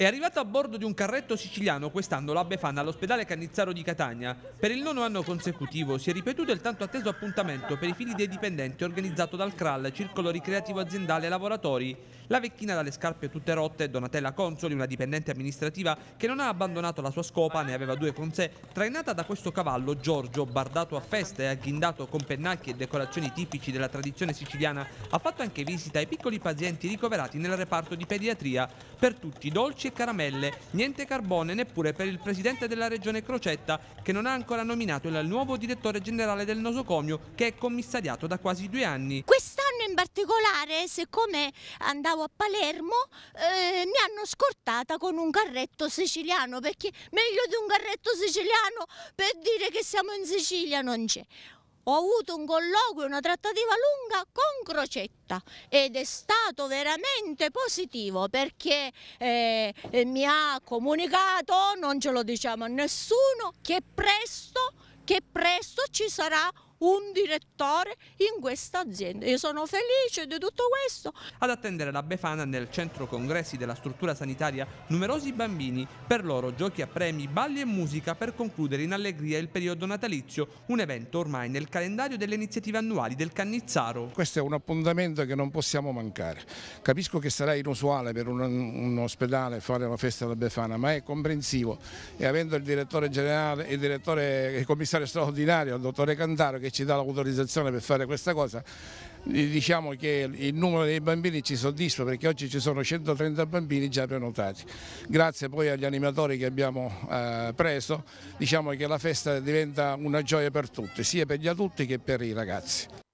È arrivato a bordo di un carretto siciliano quest'anno la Befana all'ospedale Cannizzaro di Catania. Per il nono anno consecutivo si è ripetuto il tanto atteso appuntamento per i figli dei dipendenti organizzato dal CRAL, Circolo Ricreativo Aziendale Lavoratori. La vecchina dalle scarpe tutte rotte, Donatella Consoli, una dipendente amministrativa che non ha abbandonato la sua scopa, ne aveva due con sé, trainata da questo cavallo Giorgio, bardato a festa e agghindato con pennacchi e decorazioni tipici della tradizione siciliana, ha fatto anche visita ai piccoli pazienti ricoverati nel reparto di pediatria. Per tutti dolci e caramelle, niente carbone neppure per il presidente della regione Crocetta che non ha ancora nominato il nuovo direttore generale del nosocomio che è commissariato da quasi due anni. Questa particolare, siccome andavo a Palermo, eh, mi hanno scortata con un carretto siciliano, perché meglio di un carretto siciliano per dire che siamo in Sicilia non c'è ho avuto un colloquio, una trattativa lunga con Crocetta ed è stato veramente positivo perché eh, eh mi ha comunicato, non ce lo diciamo a nessuno, che presto, che presto ci sarà un un direttore in questa azienda. Io sono felice di tutto questo. Ad attendere la Befana nel centro congressi della struttura sanitaria numerosi bambini, per loro giochi a premi, balli e musica per concludere in allegria il periodo natalizio, un evento ormai nel calendario delle iniziative annuali del Cannizzaro. Questo è un appuntamento che non possiamo mancare. Capisco che sarà inusuale per un, un ospedale fare la festa della Befana, ma è comprensivo e avendo il direttore generale, il direttore, il commissario straordinario, il dottore Cantaro che ci dà l'autorizzazione per fare questa cosa, diciamo che il numero dei bambini ci soddisfa perché oggi ci sono 130 bambini già prenotati. Grazie poi agli animatori che abbiamo eh, preso, diciamo che la festa diventa una gioia per tutti, sia per gli adulti che per i ragazzi.